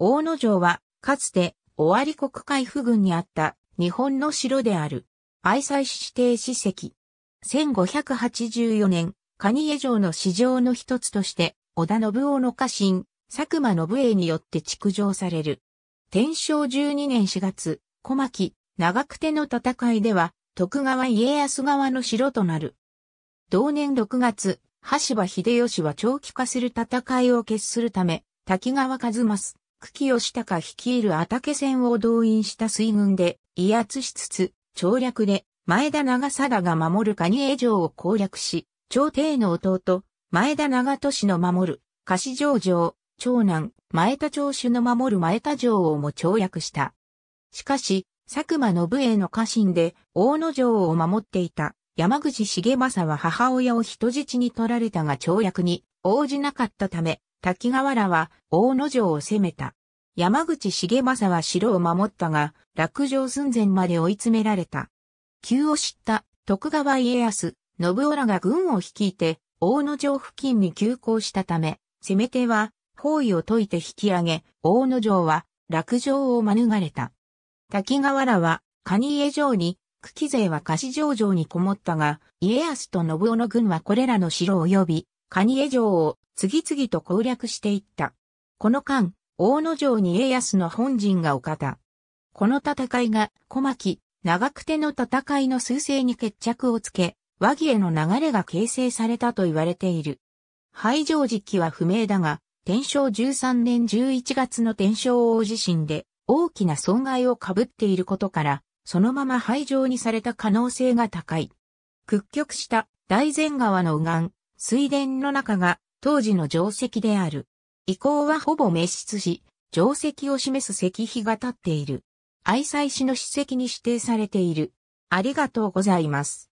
大野城は、かつて、尾張国海府軍にあった日本の城である。愛妻市指定史跡。1584年、蟹江城の市場の一つとして、織田信夫の家臣、佐久間信栄によって築城される。天正12年4月、小牧、長久手の戦いでは、徳川家康側の城となる。同年6月、羽柴秀吉は長期化する戦いを決するため、滝川和正、久喜義高率いる畑戦を動員した水軍で威圧しつつ、調略で前田長貞が守る蟹江城を攻略し、朝廷の弟、前田長利の守る貸城城、長男、前田長主の守る前田城をも調略した。しかし、佐久間信栄の家臣で大野城を守っていた山口重政は母親を人質に取られたが跳躍に応じなかったため、滝河原は大野城を攻めた。山口重政は城を守ったが、落城寸前まで追い詰められた。急を知った徳川家康、信夫らが軍を率いて、大野城付近に急行したため、攻め手は包囲を解いて引き上げ、大野城は落城を免れた。滝河原は蟹江城に、久喜勢は菓子城城にこもったが、家康と信夫の軍はこれらの城及び、カニエ城を次々と攻略していった。この間、大野城に家康の本陣が置かた。この戦いが小牧、長久手の戦いの数勢に決着をつけ、和議への流れが形成されたと言われている。廃城時期は不明だが、天正13年11月の天正大地震で大きな損害を被っていることから、そのまま廃城にされた可能性が高い。屈曲した大前川の右岸、水田の中が当時の定石である。遺構はほぼ滅失し、定石を示す石碑が立っている。愛妻市の史跡に指定されている。ありがとうございます。